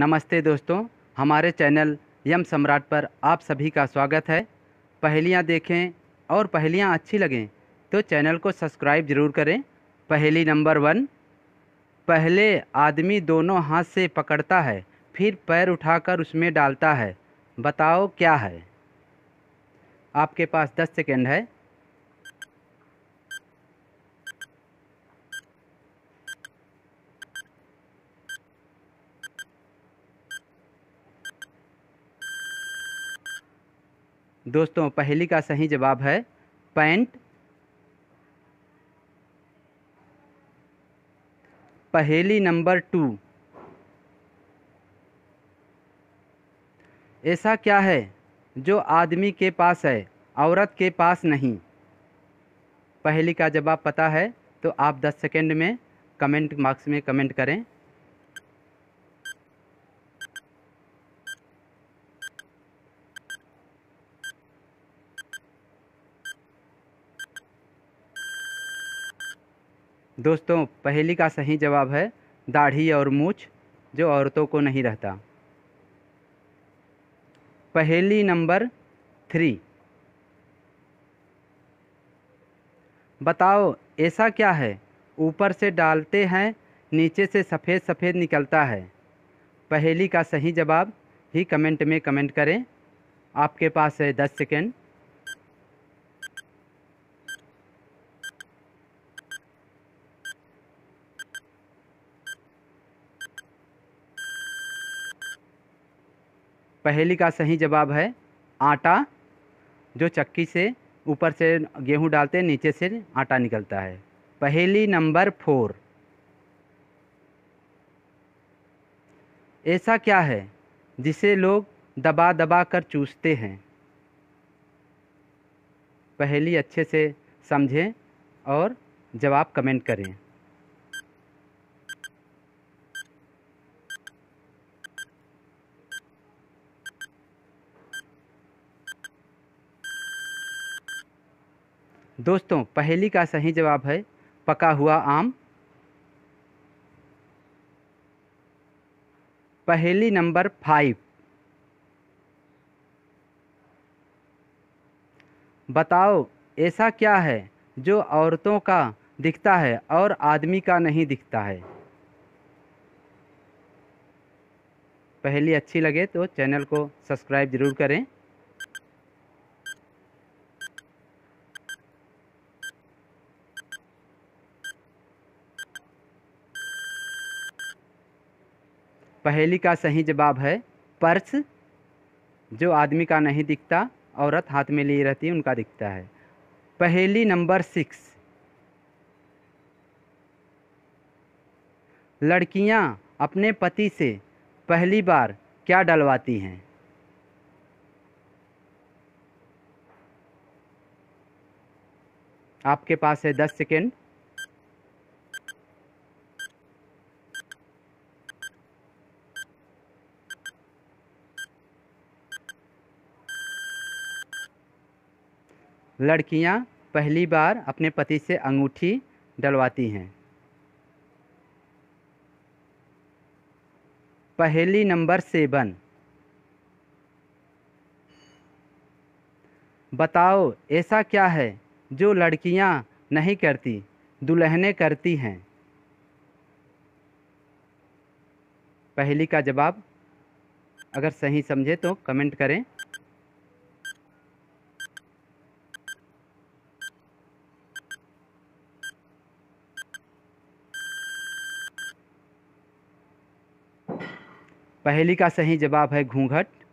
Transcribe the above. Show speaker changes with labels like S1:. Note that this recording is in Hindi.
S1: नमस्ते दोस्तों हमारे चैनल यम सम्राट पर आप सभी का स्वागत है पहेलियाँ देखें और पहेलियाँ अच्छी लगें तो चैनल को सब्सक्राइब ज़रूर करें पहेली नंबर वन पहले आदमी दोनों हाथ से पकड़ता है फिर पैर उठाकर उसमें डालता है बताओ क्या है आपके पास दस सेकेंड है दोस्तों पहली का सही जवाब है पैंट पहेली नंबर टू ऐसा क्या है जो आदमी के पास है औरत के पास नहीं पहली का जवाब पता है तो आप 10 सेकंड में कमेंट मार्क्स में कमेंट करें दोस्तों पहली का सही जवाब है दाढ़ी और मूछ जो औरतों को नहीं रहता पहली नंबर थ्री बताओ ऐसा क्या है ऊपर से डालते हैं नीचे से सफ़ेद सफ़ेद निकलता है पहली का सही जवाब ही कमेंट में कमेंट करें आपके पास है दस सेकेंड पहली का सही जवाब है आटा जो चक्की से ऊपर से गेहूं डालते नीचे से आटा निकलता है पहली नंबर फोर ऐसा क्या है जिसे लोग दबा दबा कर चूसते हैं पहली अच्छे से समझें और जवाब कमेंट करें दोस्तों पहली का सही जवाब है पका हुआ आम पहली नंबर फाइव बताओ ऐसा क्या है जो औरतों का दिखता है और आदमी का नहीं दिखता है पहली अच्छी लगे तो चैनल को सब्सक्राइब ज़रूर करें पहली का सही जवाब है पर्स जो आदमी का नहीं दिखता औरत हाथ में लिए रहती है उनका दिखता है पहली नंबर सिक्स लड़कियां अपने पति से पहली बार क्या डलवाती हैं आपके पास है दस सेकेंड लड़कियां पहली बार अपने पति से अंगूठी डलवाती हैं पहली नंबर सेवन बताओ ऐसा क्या है जो लड़कियां नहीं करती दुल्हने करती हैं पहली का जवाब अगर सही समझे तो कमेंट करें पहली का सही जवाब है घूंघट